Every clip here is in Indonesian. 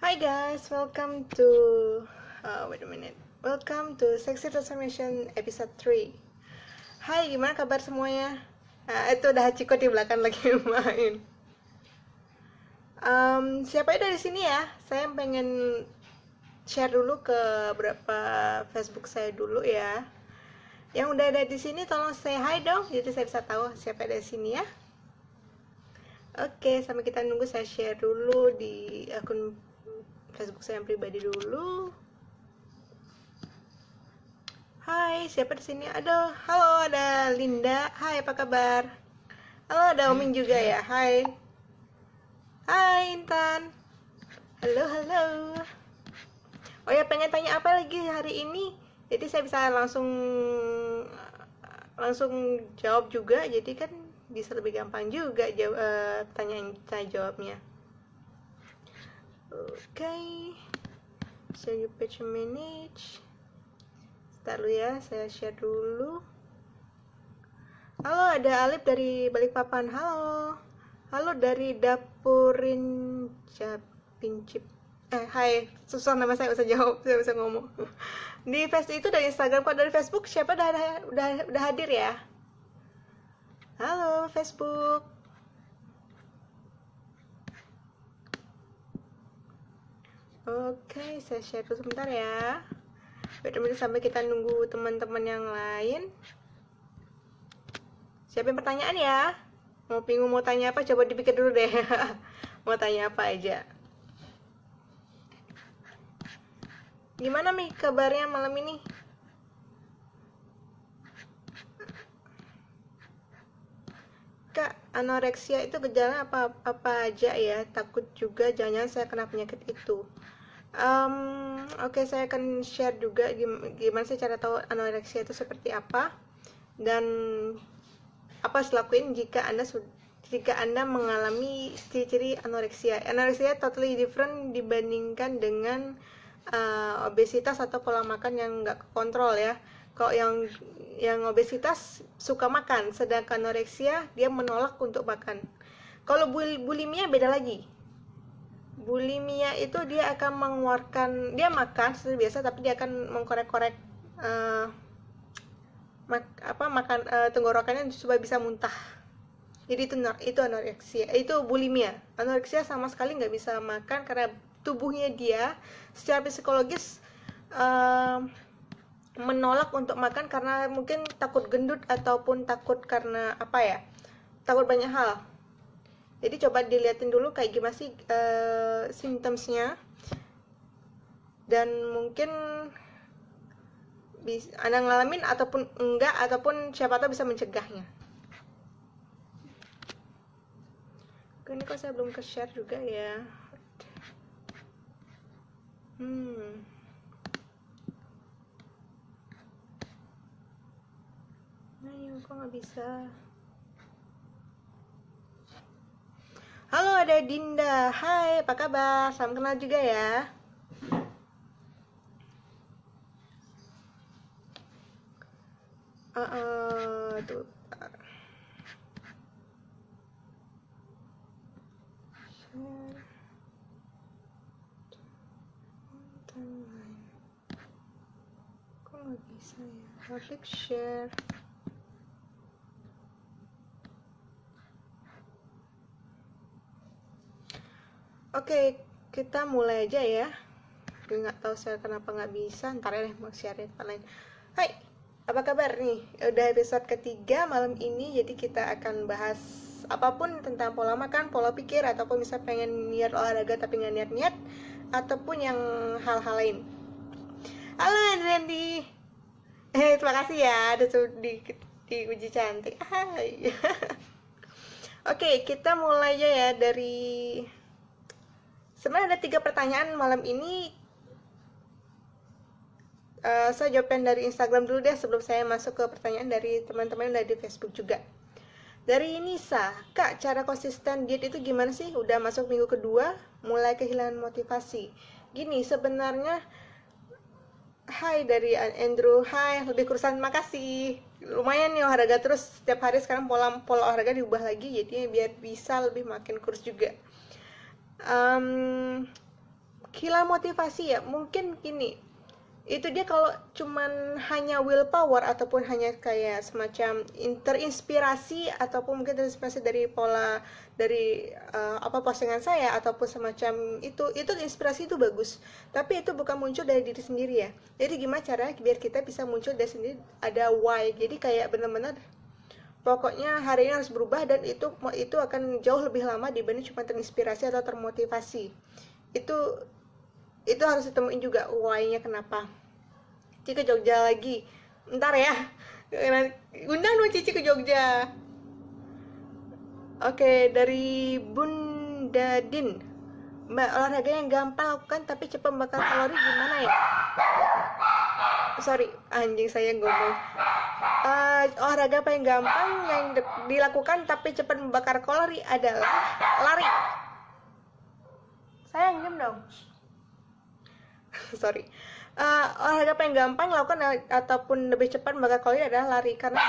Hi guys, welcome to uh, wait a minute. Welcome to Sexy Transformation episode 3. Hai, gimana kabar semuanya? Nah, itu udah Hachiko di belakang lagi main. Um, siapa dari sini ya? Saya pengen share dulu ke beberapa Facebook saya dulu ya. Yang udah ada di sini tolong say hi dong, jadi saya bisa tahu siapa ada di sini ya. Oke, sampai kita nunggu saya share dulu di akun Facebook saya yang pribadi dulu Hai siapa di sini ada halo ada Linda Hai apa kabar halo ada Omin juga ya Hai Hai Intan halo halo Oh ya pengen tanya apa lagi hari ini jadi saya bisa langsung langsung jawab juga jadi kan bisa lebih gampang juga jawab, uh, eh, tanya, saya jawabnya okay. share your page manage start dulu ya saya share dulu halo ada Alip dari Balikpapan halo halo dari Dapurin Japincip. eh hai susah nama saya usah jawab saya bisa ngomong di Facebook itu dari Instagram kok dari Facebook siapa udah udah, udah hadir ya halo Facebook Oke, saya share dulu sebentar ya. Betul-betul sampai kita nunggu teman-teman yang lain. Siapin pertanyaan ya. Mau bingung mau tanya apa, coba dipikir dulu deh. mau tanya apa aja. Gimana nih kabarnya malam ini? Kak, anoreksia itu gejala apa apa aja ya? Takut juga jangan saya kena penyakit itu um, oke okay, saya akan share juga gimana sih cara tahu anoreksia itu seperti apa dan apa harus lakuin jika anda jika anda mengalami ciri-ciri anoreksia anoreksia totally different dibandingkan dengan uh, obesitas atau pola makan yang nggak kontrol ya Kok yang yang obesitas suka makan sedangkan anoreksia dia menolak untuk makan kalau bulimia beda lagi bulimia itu dia akan mengeluarkan dia makan seperti biasa tapi dia akan mengkorek-korek uh, mak, apa makan uh, tenggorokannya supaya bisa muntah jadi itu itu anoreksia itu bulimia anoreksia sama sekali nggak bisa makan karena tubuhnya dia secara psikologis uh, menolak untuk makan karena mungkin takut gendut ataupun takut karena apa ya takut banyak hal jadi coba diliatin dulu kayak gimana sih uh, symptomsnya dan mungkin bisa, anda ngalamin ataupun enggak ataupun siapa tahu bisa mencegahnya ini kok saya belum ke share juga ya hmm nah ini kok nggak bisa Halo ada Dinda, hai apa kabar? Salam kenal juga ya Uh, uh, tuh. Kok nggak bisa ya? Klik share. Oke, kita mulai aja ya. Gue nggak tahu saya kenapa nggak bisa. Ntar ya deh mau share yang lain. Hai, apa kabar nih? Udah episode ketiga malam ini, jadi kita akan bahas apapun tentang pola makan, pola pikir, ataupun bisa pengen niat olahraga tapi nggak niat-niat, ataupun yang hal-hal lain. Halo Randy. eh, terima kasih ya ada di, diuji di cantik. Hai. Oke, kita mulai aja ya dari sebenarnya ada tiga pertanyaan malam ini uh, saya jawabkan dari Instagram dulu deh sebelum saya masuk ke pertanyaan dari teman-teman dari Facebook juga dari Nisa, Kak, cara konsisten diet itu gimana sih? Udah masuk minggu kedua, mulai kehilangan motivasi. Gini, sebenarnya Hai dari Andrew, hai lebih kurusan makasih. Lumayan nih olahraga terus setiap hari sekarang pola pola olahraga diubah lagi jadi biar bisa lebih makin kurus juga um, kila motivasi ya mungkin gini itu dia kalau cuman hanya willpower ataupun hanya kayak semacam terinspirasi ataupun mungkin terinspirasi dari pola dari uh, apa postingan saya ataupun semacam itu itu inspirasi itu bagus tapi itu bukan muncul dari diri sendiri ya jadi gimana cara biar kita bisa muncul dari sendiri ada why jadi kayak bener-bener pokoknya hari ini harus berubah dan itu itu akan jauh lebih lama dibanding cuma terinspirasi atau termotivasi itu itu harus ditemuin juga why-nya kenapa Cici ke Jogja lagi ntar ya undang dong Cici ke Jogja oke dari Bunda Din Mbak olahraga yang gampang lakukan tapi cepat membakar kalori gimana ya sorry anjing saya ngomong uh, olahraga yang gampang yang dilakukan tapi cepat membakar kalori adalah lari sayang diam dong sorry uh, olahraga yang gampang lakukan ataupun lebih cepat membakar kalori adalah lari karena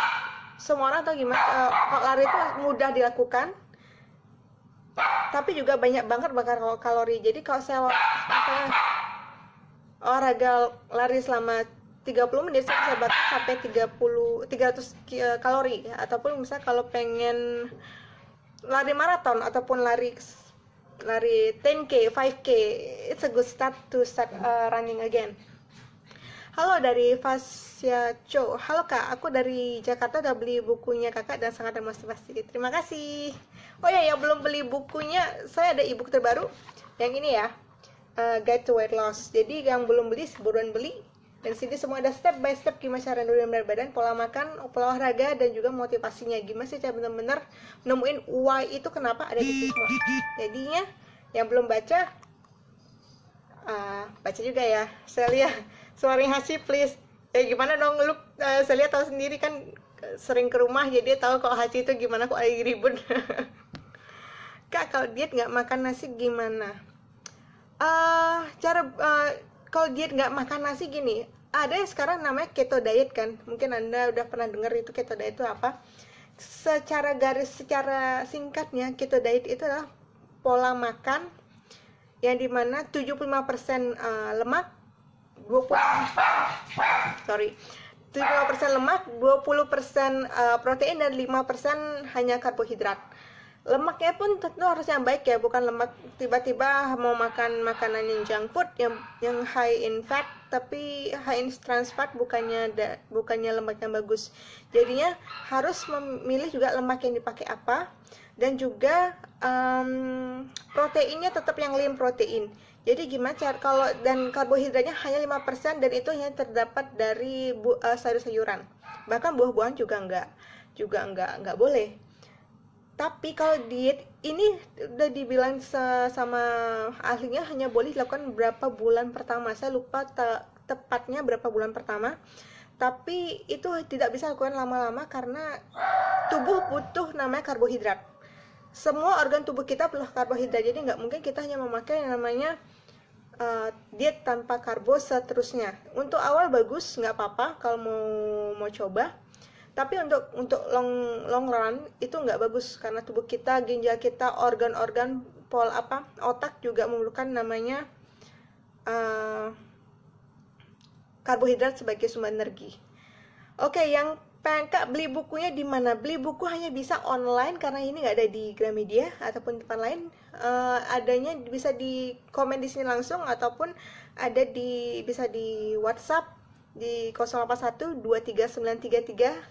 semua orang tahu gimana uh, lari itu mudah dilakukan tapi juga banyak banget bakar kalori jadi kalau saya misalnya olahraga lari selama 30 menit saya bisa batas sampai 30 300 eh, kalori ataupun misalnya kalau pengen lari maraton ataupun lari lari 10k, 5k, it's a good start to start uh, running again. Halo dari Fasya Cho. Halo Kak, aku dari Jakarta udah beli bukunya Kakak dan sangat termotivasi. Terima kasih. Oh ya, yang belum beli bukunya, saya ada ebook terbaru yang ini ya uh, eh, Guide to Weight Loss. Jadi yang belum beli buruan beli. Dan sini semua ada step by step gimana cara nurunin berat badan, pola makan, pola olahraga dan juga motivasinya. Gimana sih cara benar-benar nemuin why itu kenapa ada di semua. Jadinya yang belum baca uh, baca juga ya. Saya lihat suaranya hasil please. Eh gimana dong lu uh, saya lihat tahu sendiri kan sering ke rumah jadi tahu kok Haji itu gimana kok lagi ribut kak kalau diet nggak makan nasi gimana uh, cara uh, kalau diet nggak makan nasi gini ada yang sekarang namanya keto diet kan mungkin anda udah pernah dengar itu keto diet itu apa secara garis secara singkatnya keto diet itu adalah pola makan yang dimana 75% eh, lemak 20 sorry 75% lemak, 20% protein dan 5% hanya karbohidrat lemaknya pun tentu harus yang baik ya bukan lemak tiba-tiba mau makan makanan yang junk food yang yang high in fat tapi high in trans fat bukannya da, bukannya lemak yang bagus jadinya harus memilih juga lemak yang dipakai apa dan juga um, proteinnya tetap yang lean protein jadi gimana cara kalau dan karbohidratnya hanya 5% dan itu hanya terdapat dari uh, sayur-sayuran bahkan buah-buahan juga enggak juga enggak enggak boleh tapi kalau diet ini udah dibilang sama ahlinya hanya boleh dilakukan berapa bulan pertama saya lupa te tepatnya berapa bulan pertama tapi itu tidak bisa lakukan lama-lama karena tubuh butuh namanya karbohidrat semua organ tubuh kita perlu karbohidrat jadi nggak mungkin kita hanya memakai yang namanya uh, diet tanpa karbo seterusnya untuk awal bagus nggak apa-apa kalau mau mau coba tapi untuk untuk long long run itu nggak bagus karena tubuh kita ginjal kita organ-organ pol apa otak juga memerlukan namanya uh, karbohidrat sebagai sumber energi oke okay, yang pengen kak beli bukunya di mana beli buku hanya bisa online karena ini nggak ada di Gramedia ataupun tempat lain uh, adanya bisa di komen di sini langsung ataupun ada di bisa di WhatsApp di 081 5877.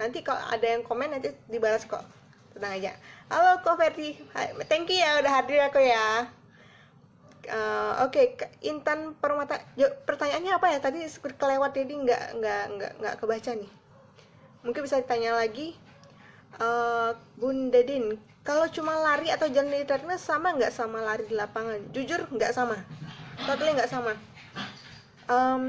Nanti kalau ada yang komen nanti dibalas kok. Tenang aja. Halo kok Ferdi. Thank you ya udah hadir aku ya. Uh, Oke, okay. Intan Permata. Yo, pertanyaannya apa ya? Tadi kelewat jadi nggak nggak nggak nggak kebaca nih. Mungkin bisa ditanya lagi. Uh, eh, Bunda Din, kalau cuma lari atau jalan di sama nggak sama lari di lapangan? Jujur nggak sama. Totally nggak sama um,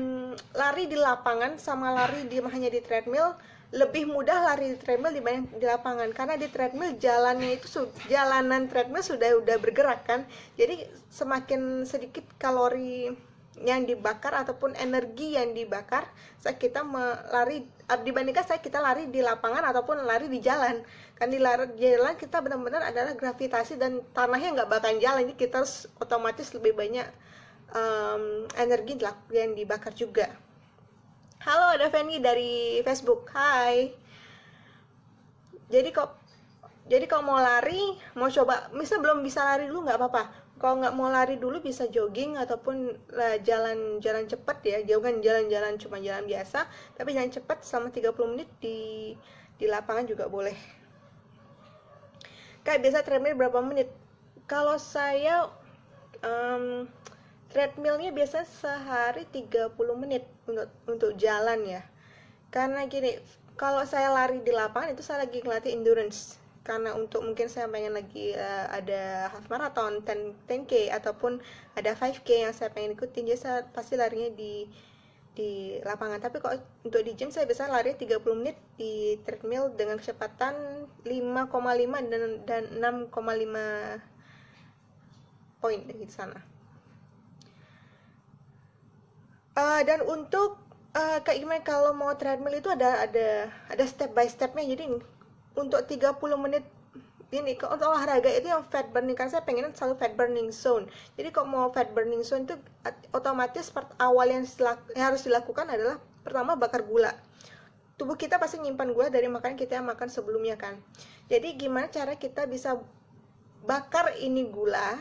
lari di lapangan sama lari di hanya di treadmill lebih mudah lari di treadmill dibanding di lapangan karena di treadmill jalannya itu jalanan treadmill sudah udah bergerak kan jadi semakin sedikit kalori yang dibakar ataupun energi yang dibakar saat kita lari eh, dibandingkan saya kita lari di lapangan ataupun lari di jalan kan di, lari, jalan kita benar-benar adalah gravitasi dan tanahnya nggak bakal jalan jadi kita harus otomatis lebih banyak um, energi yang dibakar juga. Halo, ada Fanny dari Facebook. Hai. Jadi kok jadi kalau mau lari, mau coba, misal belum bisa lari dulu nggak apa-apa. Kalau nggak mau lari dulu bisa jogging ataupun eh, jalan-jalan cepat ya, jauhkan jalan-jalan cuma jalan biasa, tapi jangan cepat selama 30 menit di di lapangan juga boleh. Kayak biasa treadmill berapa menit? Kalau saya um, treadmillnya biasanya sehari 30 menit untuk untuk jalan ya karena gini kalau saya lari di lapangan itu saya lagi ngelatih endurance karena untuk mungkin saya pengen lagi uh, ada half marathon 10 10k ataupun ada 5k yang saya pengen ikutin jadi saya pasti larinya di di lapangan tapi kalau untuk di gym saya biasa lari 30 menit di treadmill dengan kecepatan 5,5 dan dan 6,5 poin di sana uh, dan untuk uh, Kak Iman kalau mau treadmill itu ada ada ada step by stepnya jadi untuk 30 menit ini untuk olahraga itu yang fat burning kan saya pengen selalu fat burning zone jadi kalau mau fat burning zone itu otomatis part awal yang, yang harus dilakukan adalah pertama bakar gula tubuh kita pasti nyimpan gula dari makanan kita yang makan sebelumnya kan jadi gimana cara kita bisa bakar ini gula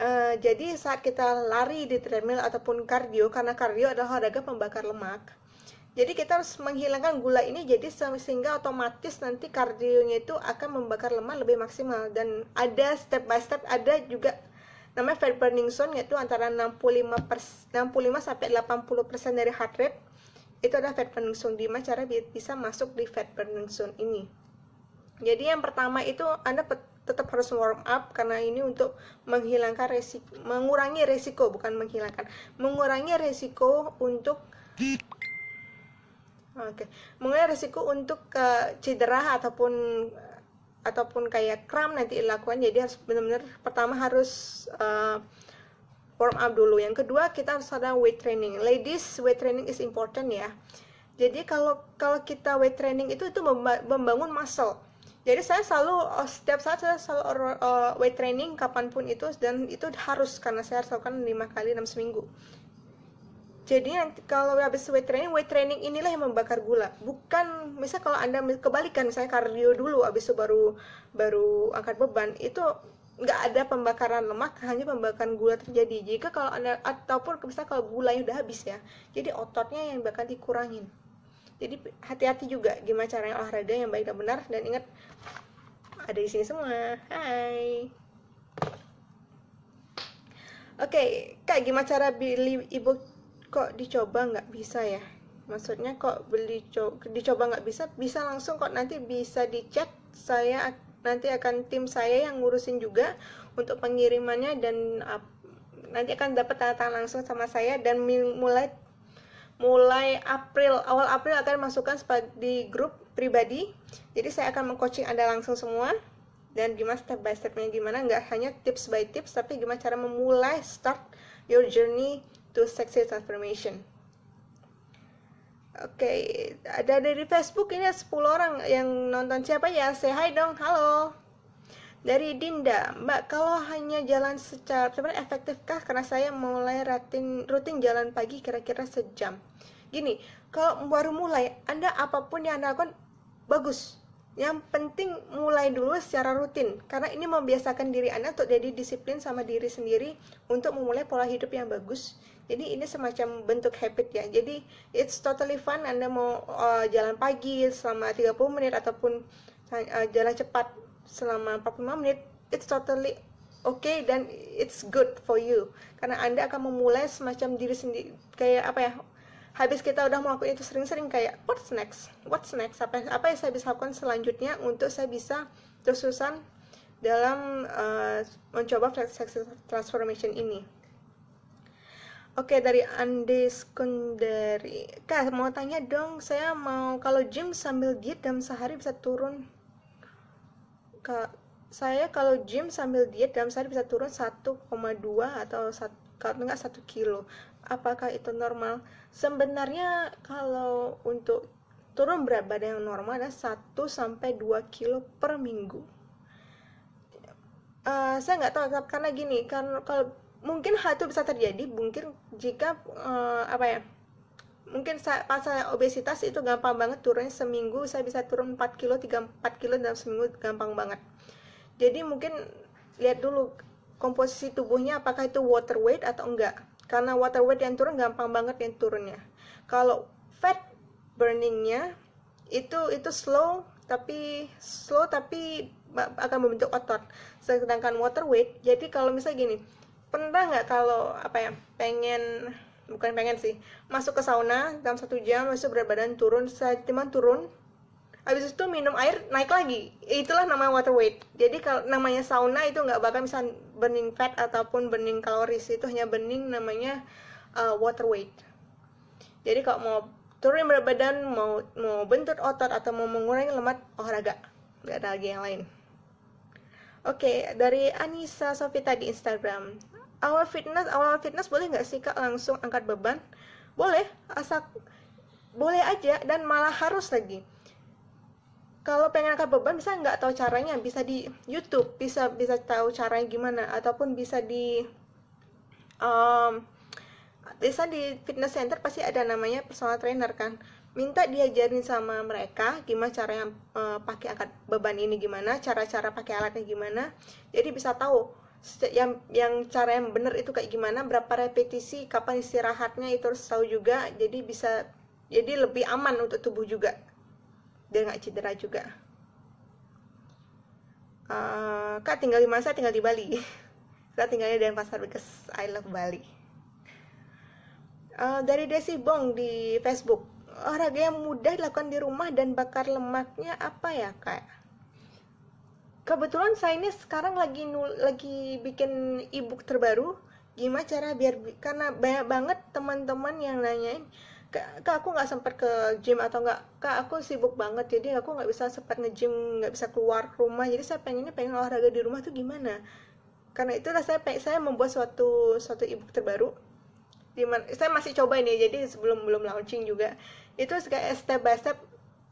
Eh, jadi saat kita lari di treadmill ataupun kardio karena kardio adalah olahraga pembakar lemak. Jadi kita harus menghilangkan gula ini jadi sehingga otomatis nanti kardionya itu akan membakar lemak lebih maksimal dan ada step by step ada juga namanya fat burning zone yaitu antara 65 pers, 65 sampai 80% dari heart rate itu adalah fat burning zone gimana cara bisa masuk di fat burning zone ini jadi yang pertama itu Anda tetap harus warm up karena ini untuk menghilangkan resiko mengurangi resiko bukan menghilangkan mengurangi resiko untuk Oke, okay. mengurangi risiko untuk uh, cedera ataupun ataupun kayak kram nanti dilakukan. Jadi harus benar-benar pertama harus uh, warm up dulu. Yang kedua kita harus ada weight training. Ladies weight training is important ya. Jadi kalau kalau kita weight training itu itu membangun muscle jadi saya selalu oh, setiap saat saya selalu oh, weight training kapanpun itu dan itu harus karena saya harus lakukan lima kali dalam seminggu jadi kalau habis weight training weight training inilah yang membakar gula bukan misalnya kalau anda kebalikan misalnya kardio dulu habis itu baru baru angkat beban itu nggak ada pembakaran lemak hanya pembakaran gula terjadi jika kalau anda ataupun misalnya kalau gulanya udah habis ya jadi ototnya yang bakal dikurangin jadi hati-hati juga gimana caranya olahraga yang baik dan benar dan ingat ada di sini semua hai oke okay, kak gimana cara beli ibu kok dicoba nggak bisa ya maksudnya kok beli co dicoba nggak bisa bisa langsung kok nanti bisa dicek saya nanti akan tim saya yang ngurusin juga untuk pengirimannya dan nanti akan dapat tanda tangan langsung sama saya dan mulai mulai April awal April akan masukkan di grup pribadi jadi saya akan mengcoaching anda langsung semua dan gimana step by stepnya gimana nggak hanya tips by tips tapi gimana cara memulai start your journey to sexy transformation Oke, okay. ada dari Facebook ini ada 10 orang yang nonton siapa ya? Say hi dong, halo. Dari Dinda, Mbak, kalau hanya jalan secara sebenarnya efektifkah? Karena saya mulai rutin rutin jalan pagi kira-kira sejam. Gini, kalau baru mulai, Anda apapun yang Anda lakukan bagus. Yang penting mulai dulu secara rutin karena ini membiasakan diri Anda untuk jadi disiplin sama diri sendiri untuk memulai pola hidup yang bagus. Jadi ini semacam bentuk habit ya. Jadi it's totally fun Anda mau uh, jalan pagi selama 30 menit ataupun eh, jalan cepat selama 45 menit it's totally okay dan it's good for you karena anda akan memulai semacam diri sendiri kayak apa ya habis kita udah melakukan itu sering-sering kayak what's next what's next apa apa yang saya bisa lakukan selanjutnya untuk saya bisa terususan dalam uh, mencoba flex transformation ini Oke okay, dari Andi Skundari Kak mau tanya dong saya mau kalau gym sambil diet dalam sehari bisa turun saya kalau gym sambil diet dalam sehari bisa turun 1,2 atau 1, kalau enggak 1 kilo apakah itu normal sebenarnya kalau untuk turun berat badan yang normal ada 1 sampai 2 kilo per minggu uh, saya nggak tahu karena gini karena kalau mungkin hal itu bisa terjadi mungkin jika uh, apa ya mungkin saya, pas saya obesitas itu gampang banget turunnya seminggu saya bisa turun 4 kilo 3 4 kilo dalam seminggu gampang banget jadi mungkin lihat dulu komposisi tubuhnya apakah itu water weight atau enggak karena water weight yang turun gampang banget yang turunnya kalau fat burningnya itu itu slow tapi slow tapi akan membentuk otot sedangkan water weight jadi kalau misalnya gini pernah nggak kalau apa ya pengen bukan pengen sih masuk ke sauna dalam satu jam masuk berat badan turun setiman turun habis itu minum air naik lagi itulah namanya water weight jadi kalau namanya sauna itu nggak bakal misal burning fat ataupun burning kaloris itu hanya burning namanya uh, water weight jadi kalau mau turun berat badan mau mau bentuk otot atau mau mengurangi lemak olahraga nggak ada lagi yang lain oke okay, dari Anissa Sofi tadi Instagram awal fitness awal fitness boleh nggak sih kak langsung angkat beban boleh asal boleh aja dan malah harus lagi kalau pengen angkat beban bisa nggak tahu caranya bisa di YouTube bisa bisa tahu caranya gimana ataupun bisa di um, bisa di fitness center pasti ada namanya personal trainer kan minta diajarin sama mereka gimana cara yang uh, pakai angkat beban ini gimana cara-cara pakai alatnya gimana jadi bisa tahu yang yang cara yang benar itu kayak gimana berapa repetisi kapan istirahatnya itu harus tahu juga jadi bisa jadi lebih aman untuk tubuh juga biar nggak cedera juga uh, kak tinggal di mana saya tinggal di Bali saya tinggalnya di Pasar because I love Bali uh, dari Desi Bong di Facebook olahraga yang mudah dilakukan di rumah dan bakar lemaknya apa ya kak kebetulan saya ini sekarang lagi nul lagi bikin ebook terbaru gimana cara biar karena banyak banget teman-teman yang nanyain kak, aku nggak sempat ke gym atau nggak kak aku sibuk banget jadi aku nggak bisa sempat nge-gym nggak bisa keluar rumah jadi saya pengennya pengen olahraga di rumah tuh gimana karena itulah saya saya membuat suatu suatu ebook terbaru dimana saya masih coba ini jadi sebelum belum launching juga itu kayak step by step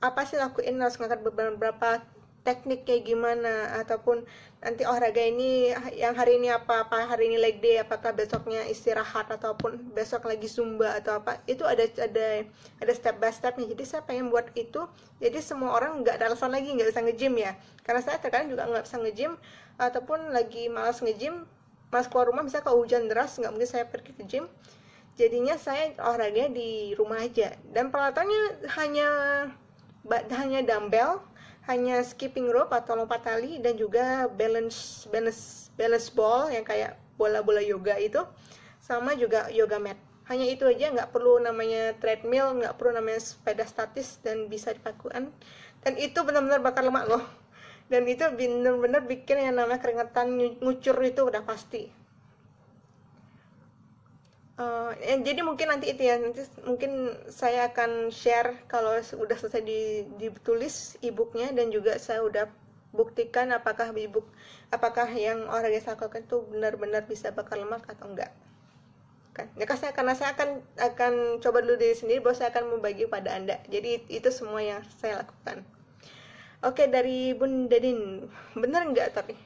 apa sih lakuin harus ngangkat beban berapa teknik kayak gimana ataupun nanti olahraga ini yang hari ini apa apa hari ini leg day apakah besoknya istirahat ataupun besok lagi zumba atau apa itu ada ada ada step by stepnya jadi saya pengen buat itu jadi semua orang nggak ada alasan lagi nggak bisa ngejim ya karena saya terkadang juga nggak bisa ngejim ataupun lagi malas ngejim malas keluar rumah bisa kalau hujan deras nggak mungkin saya pergi ke gym jadinya saya olahraganya di rumah aja dan peralatannya hanya hanya dumbbell hanya skipping rope atau lompat tali dan juga balance balance balance ball yang kayak bola-bola yoga itu sama juga yoga mat hanya itu aja nggak perlu namanya treadmill nggak perlu namanya sepeda statis dan bisa dipakuan dan itu benar-benar bakar lemak loh dan itu benar-benar bikin yang namanya keringetan ngucur itu udah pasti Uh, jadi mungkin nanti itu ya nanti mungkin saya akan share kalau sudah selesai ditulis e dan juga saya udah buktikan apakah e apakah yang orang yang saya lakukan itu benar-benar bisa bakar lemak atau enggak kan ya kan saya karena saya akan akan coba dulu diri sendiri bahwa saya akan membagi pada anda jadi itu semua yang saya lakukan oke dari Bunda Din benar enggak tapi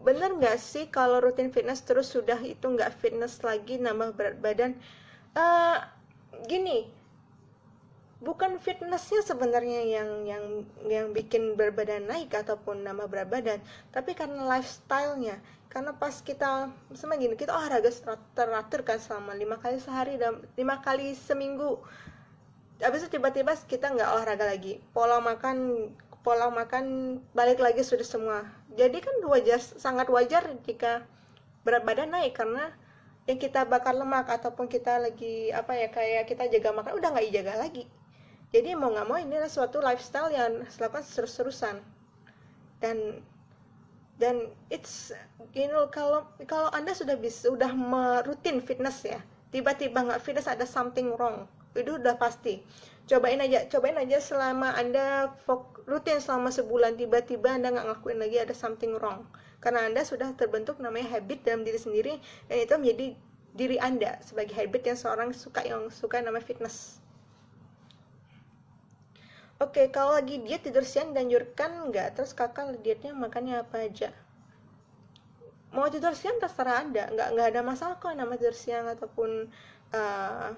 bener nggak sih kalau rutin fitness terus sudah itu nggak fitness lagi nambah berat badan uh, gini bukan fitnessnya sebenarnya yang yang yang bikin berat badan naik ataupun nambah berat badan tapi karena lifestylenya karena pas kita sama gini kita olahraga teratur kan selama lima kali sehari dan lima kali seminggu habis itu tiba-tiba kita nggak olahraga lagi pola makan pola makan balik lagi sudah semua jadi kan wajar sangat wajar jika berat badan naik karena yang kita bakar lemak ataupun kita lagi apa ya kayak kita jaga makan udah nggak dijaga lagi jadi mau nggak mau ini adalah suatu lifestyle yang dilakukan terus serusan dan dan it's you know kalau kalau anda sudah bisa sudah merutin fitness ya tiba-tiba nggak fitness ada something wrong itu udah pasti cobain aja cobain aja selama anda rutin selama sebulan tiba-tiba anda nggak ngelakuin lagi ada something wrong karena anda sudah terbentuk namanya habit dalam diri sendiri dan itu menjadi diri anda sebagai habit yang seorang suka yang suka namanya fitness Oke, okay, kalau lagi diet tidur siang dianjurkan nggak? Terus kakak dietnya makannya apa aja? Mau tidur siang terserah anda, nggak nggak ada masalah kok nama tidur siang ataupun uh,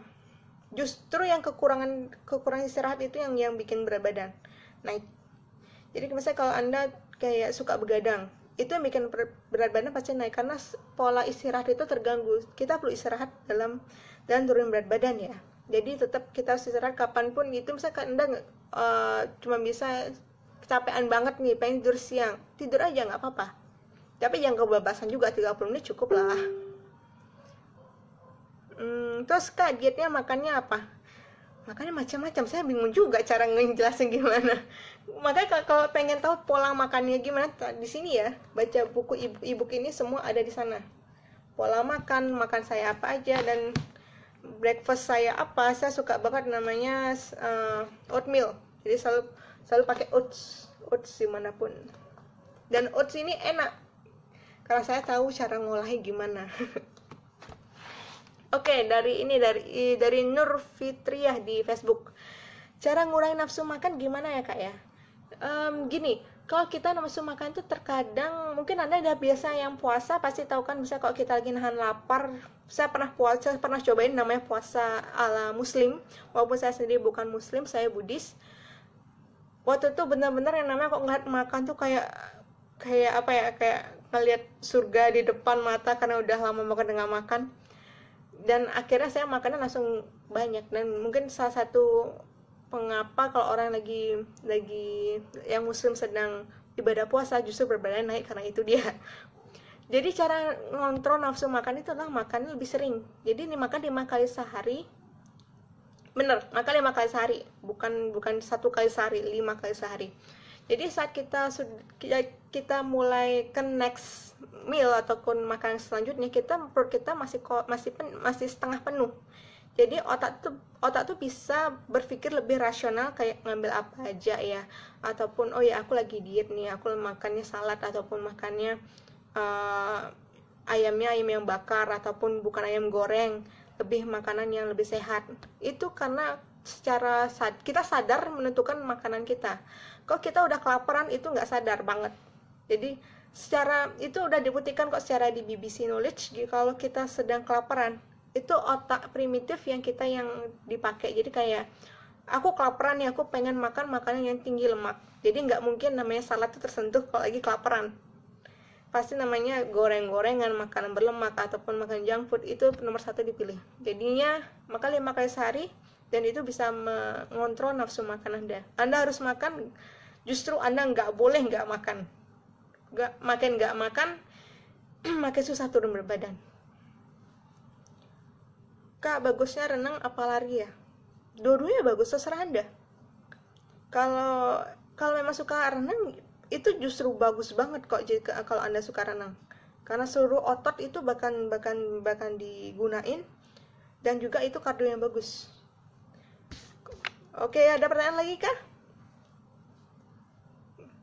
justru yang kekurangan kekurangan istirahat itu yang yang bikin berat badan naik jadi misalnya kalau anda kayak suka begadang itu yang bikin berat badan pasti naik karena pola istirahat itu terganggu kita perlu istirahat dalam dan turun berat badan ya jadi tetap kita harus istirahat kapanpun itu misalnya anda uh, cuma bisa kecapean banget nih pengen tidur siang tidur aja nggak apa-apa tapi jangan kebebasan juga 30 menit cukup lah hmm, terus kak dietnya makannya apa makannya macam-macam saya bingung juga cara ngejelasin gimana makanya kalau pengen tahu pola makannya gimana di sini ya baca buku ibu-ibu ini semua ada di sana pola makan makan saya apa aja dan breakfast saya apa saya suka banget namanya uh, oatmeal jadi selalu selalu pakai oats oats dimanapun dan oats ini enak karena saya tahu cara ngolahnya gimana Oke, okay, dari ini dari dari Nur Fitriah di Facebook. Cara ngurangin nafsu makan gimana ya, Kak ya? Um, gini, kalau kita nafsu makan itu terkadang mungkin Anda udah biasa yang puasa pasti tahu kan bisa kalau kita lagi nahan lapar. Saya pernah puasa, pernah cobain namanya puasa ala muslim. Walaupun saya sendiri bukan muslim, saya Buddhis. Waktu itu benar-benar yang namanya kok ngeliat makan tuh kayak kayak apa ya kayak ngeliat surga di depan mata karena udah lama makan dengan makan dan akhirnya saya makannya langsung banyak dan mungkin salah satu pengapa kalau orang lagi lagi yang muslim sedang ibadah puasa justru berbadan naik karena itu dia jadi cara ngontrol nafsu makan itu adalah makan lebih sering jadi ini makan lima kali sehari bener makan lima kali sehari bukan bukan satu kali sehari lima kali sehari jadi saat kita ya, kita mulai ke next meal ataupun makanan selanjutnya kita perut kita masih masih pen, masih setengah penuh jadi otak tuh otak tuh bisa berpikir lebih rasional kayak ngambil apa aja ya ataupun oh ya aku lagi diet nih aku makannya salad ataupun makannya uh, ayamnya ayam yang bakar ataupun bukan ayam goreng lebih makanan yang lebih sehat itu karena secara sad kita sadar menentukan makanan kita kok kita udah kelaparan itu nggak sadar banget jadi secara itu udah dibuktikan kok secara di BBC knowledge gitu, kalau kita sedang kelaparan itu otak primitif yang kita yang dipakai jadi kayak aku kelaparan ya aku pengen makan makanan yang tinggi lemak jadi nggak mungkin namanya salad itu tersentuh kalau lagi kelaparan pasti namanya goreng-gorengan makanan berlemak ataupun makan junk food itu nomor satu dipilih jadinya makan lima kali sehari dan itu bisa mengontrol nafsu makan Anda. Anda harus makan, justru Anda nggak boleh nggak makan. Nggak, makan nggak makan, makin susah turun berbadan. Kak, bagusnya renang apa lari ya? Dua-duanya bagus, terserah Anda. Kalau kalau memang suka renang, itu justru bagus banget kok jika kalau Anda suka renang. Karena seluruh otot itu bahkan bahkan bahkan digunain dan juga itu kardio yang bagus Oke, ada pertanyaan lagi kah?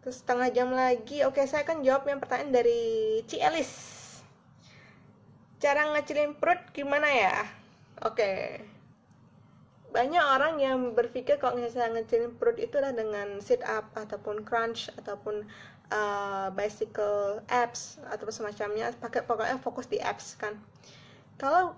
Terus setengah jam lagi. Oke, saya akan jawab yang pertanyaan dari Ci Elis. Cara ngecilin perut gimana ya? Oke. Banyak orang yang berpikir kalau misalnya ngecilin perut itu adalah dengan sit up ataupun crunch ataupun uh, bicycle apps atau semacamnya. Pakai pokoknya fokus di apps kan. Kalau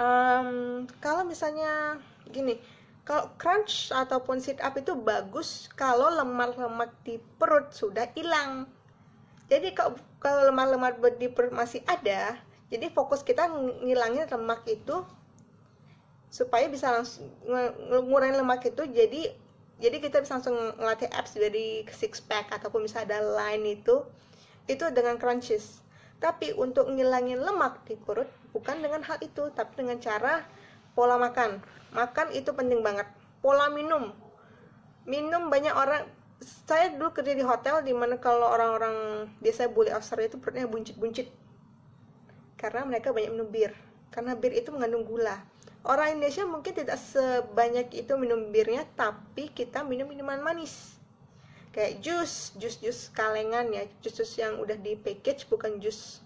um, kalau misalnya gini kalau crunch ataupun sit up itu bagus kalau lemak-lemak di perut sudah hilang jadi kalau kalau lemak-lemak di perut masih ada jadi fokus kita ngilangin lemak itu supaya bisa langsung ngurangin lemak itu jadi jadi kita bisa langsung ngelatih abs dari six pack ataupun bisa ada line itu itu dengan crunches tapi untuk ngilangin lemak di perut bukan dengan hal itu tapi dengan cara pola makan makan itu penting banget pola minum minum banyak orang saya dulu kerja di hotel dimana kalau orang-orang biasanya bule Australia itu perutnya buncit-buncit karena mereka banyak minum bir karena bir itu mengandung gula orang Indonesia mungkin tidak sebanyak itu minum birnya tapi kita minum minuman manis kayak jus jus jus kalengan ya jus jus yang udah di package bukan jus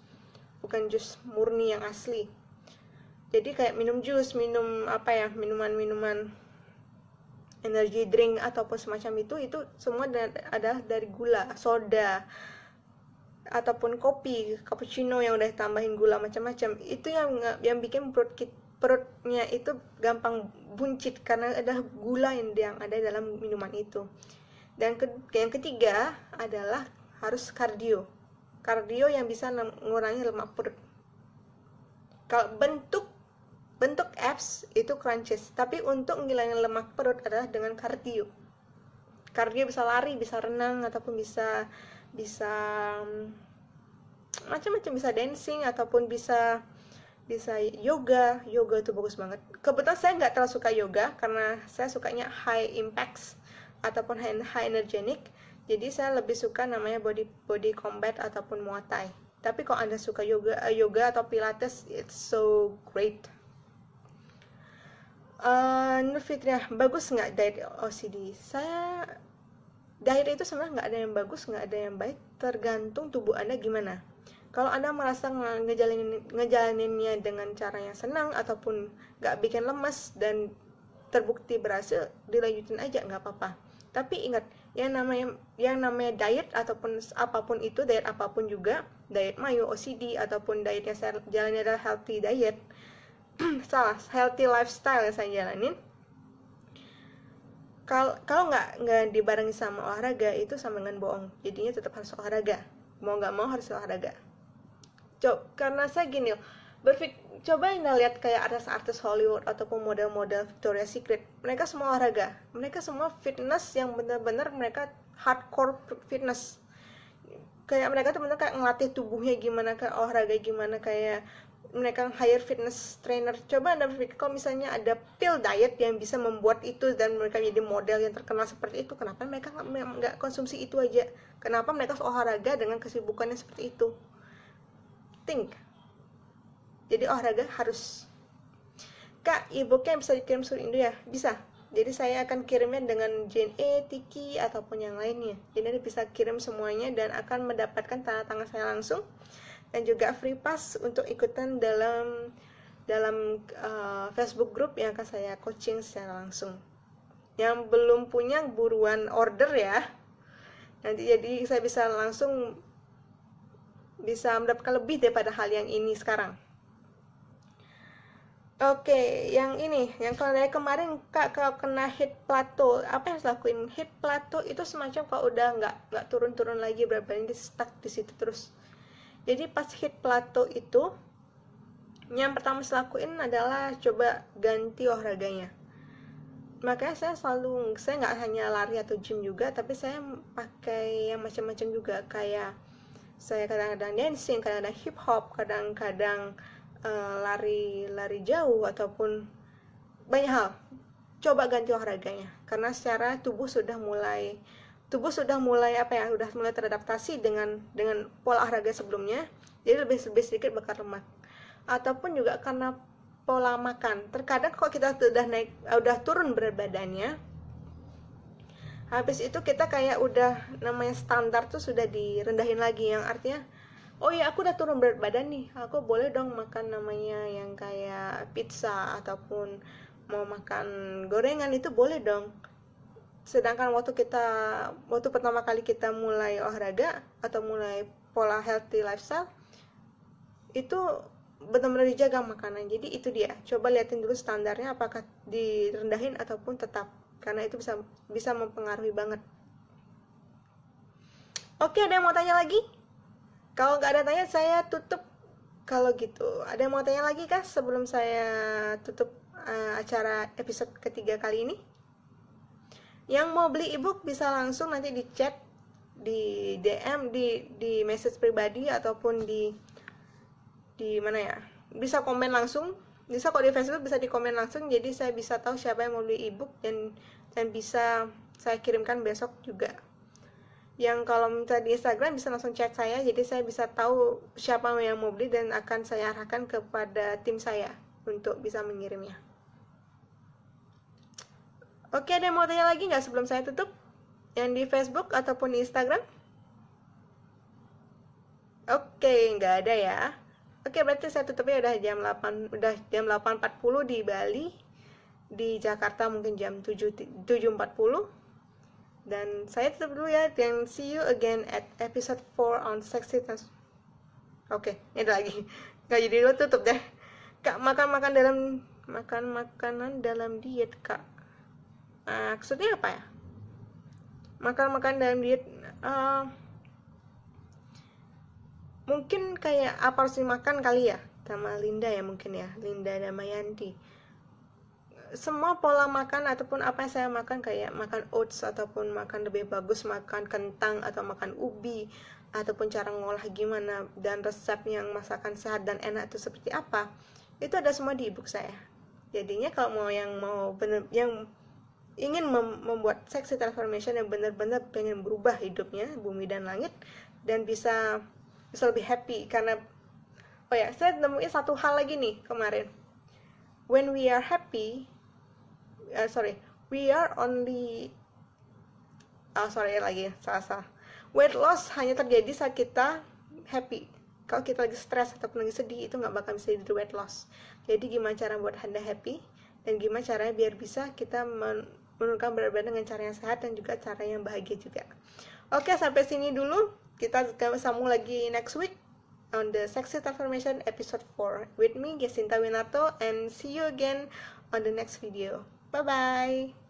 bukan jus murni yang asli jadi kayak minum jus minum apa ya minuman-minuman energy drink ataupun semacam itu itu semua ada dari gula soda ataupun kopi cappuccino yang udah tambahin gula macam-macam itu yang yang bikin perut kita, perutnya itu gampang buncit karena ada gula yang yang ada dalam minuman itu dan ke, yang ketiga adalah harus kardio kardio yang bisa mengurangi lemak perut kalau bentuk Bentuk abs itu crunches, tapi untuk ngilangin lemak perut adalah dengan kardio. Kardio bisa lari, bisa renang ataupun bisa bisa mm, macam-macam bisa dancing ataupun bisa bisa yoga yoga itu bagus banget kebetulan saya nggak terlalu suka yoga karena saya sukanya high impacts ataupun high, high energetic jadi saya lebih suka namanya body body combat ataupun muay tapi kalau anda suka yoga eh, yoga atau pilates it's so great uh, Nur Fitriah bagus nggak diet OCD saya diet itu sebenarnya nggak ada yang bagus nggak ada yang baik tergantung tubuh anda gimana kalau anda merasa ngejalanin ngejalaninnya dengan cara yang senang ataupun nggak bikin lemas dan terbukti berhasil dilanjutin aja nggak apa-apa tapi ingat yang namanya yang namanya diet ataupun apapun itu diet apapun juga diet mayo OCD ataupun diet yang jalannya adalah healthy diet salah healthy lifestyle yang saya jalanin kalau kalau nggak nggak dibarengi sama olahraga itu sama dengan bohong jadinya tetap harus olahraga mau nggak mau harus olahraga coba karena saya gini berfik coba yang lihat kayak artis-artis Hollywood ataupun model-model Victoria Secret mereka semua olahraga mereka semua fitness yang benar-benar mereka hardcore fitness kayak mereka tuh bener kayak ngelatih tubuhnya gimana kayak olahraga gimana kayak mereka hire fitness trainer coba anda berpikir kalau misalnya ada pill diet yang bisa membuat itu dan mereka jadi model yang terkenal seperti itu kenapa mereka nggak konsumsi itu aja kenapa mereka olahraga dengan kesibukannya seperti itu think jadi olahraga harus kak e-booknya bisa dikirim suruh Indo ya bisa jadi saya akan kirimnya dengan JNE, Tiki, ataupun yang lainnya. Jadi Anda bisa kirim semuanya dan akan mendapatkan tanda tangan saya langsung dan juga free pass untuk ikutan dalam dalam uh, Facebook group yang akan saya coaching secara langsung. Yang belum punya buruan order ya. Nanti jadi saya bisa langsung bisa mendapatkan lebih daripada hal yang ini sekarang. Oke, okay, yang ini, yang kalau dari kemarin kak kalau kena hit plateau, apa yang harus lakuin? Hit plateau itu semacam kalau udah nggak nggak turun-turun lagi berapa ini stuck di situ terus jadi pas hit plateau itu yang pertama saya lakuin adalah coba ganti olahraganya makanya saya selalu saya nggak hanya lari atau gym juga tapi saya pakai yang macam-macam juga kayak saya kadang-kadang dancing kadang-kadang hip hop kadang-kadang lari eh, lari lari jauh ataupun banyak hal coba ganti olahraganya karena secara tubuh sudah mulai tubuh sudah mulai apa ya sudah mulai teradaptasi dengan dengan pola olahraga sebelumnya jadi lebih lebih sedikit bakar lemak ataupun juga karena pola makan terkadang kalau kita sudah naik sudah eh, turun berat badannya habis itu kita kayak udah namanya standar tuh sudah direndahin lagi yang artinya oh ya aku udah turun berat badan nih aku boleh dong makan namanya yang kayak pizza ataupun mau makan gorengan itu boleh dong sedangkan waktu kita waktu pertama kali kita mulai olahraga atau mulai pola healthy lifestyle itu benar-benar dijaga makanan jadi itu dia coba liatin dulu standarnya apakah direndahin ataupun tetap karena itu bisa bisa mempengaruhi banget oke ada yang mau tanya lagi kalau nggak ada tanya saya tutup kalau gitu ada yang mau tanya lagi kah sebelum saya tutup uh, acara episode ketiga kali ini yang mau beli ebook bisa langsung nanti di chat di DM di di message pribadi ataupun di di mana ya bisa komen langsung bisa kalau di Facebook bisa di komen langsung jadi saya bisa tahu siapa yang mau beli ebook dan dan bisa saya kirimkan besok juga yang kalau minta di Instagram bisa langsung chat saya jadi saya bisa tahu siapa yang mau beli dan akan saya arahkan kepada tim saya untuk bisa mengirimnya Oke, ada yang mau tanya lagi nggak sebelum saya tutup? Yang di Facebook ataupun di Instagram? Oke, nggak ada ya. Oke, berarti saya tutupnya udah jam 8 udah jam 8.40 di Bali. Di Jakarta mungkin jam 7 7.40. Dan saya tutup dulu ya. Dan see you again at episode 4 on sexy trans Oke, ini ada lagi. Nggak jadi lo tutup deh. Kak, makan-makan dalam makan makanan dalam diet, Kak. Eh, maksudnya apa ya makan-makan dalam diet uh, mungkin kayak apa sih makan kali ya sama Linda ya mungkin ya Linda dan Mayanti semua pola makan ataupun apa yang saya makan kayak makan oats ataupun makan lebih bagus makan kentang atau makan ubi ataupun cara ngolah gimana dan resep yang masakan sehat dan enak itu seperti apa itu ada semua di ebook saya jadinya kalau mau yang mau bener yang ingin mem membuat seksi transformation yang benar-benar pengen berubah hidupnya bumi dan langit dan bisa bisa lebih happy karena oh ya saya nemuin satu hal lagi nih kemarin when we are happy uh, sorry we are only oh sorry lagi salah salah weight loss hanya terjadi saat kita happy kalau kita lagi stres ataupun lagi sedih itu nggak bakal bisa jadi weight loss jadi gimana cara buat anda happy dan gimana caranya biar bisa kita menurunkan berat badan dengan cara yang sehat dan juga cara yang bahagia juga. Oke, sampai sini dulu. Kita ketemu lagi next week on the Sexy Transformation episode 4 with me, Gesinta Winato, and see you again on the next video. Bye-bye!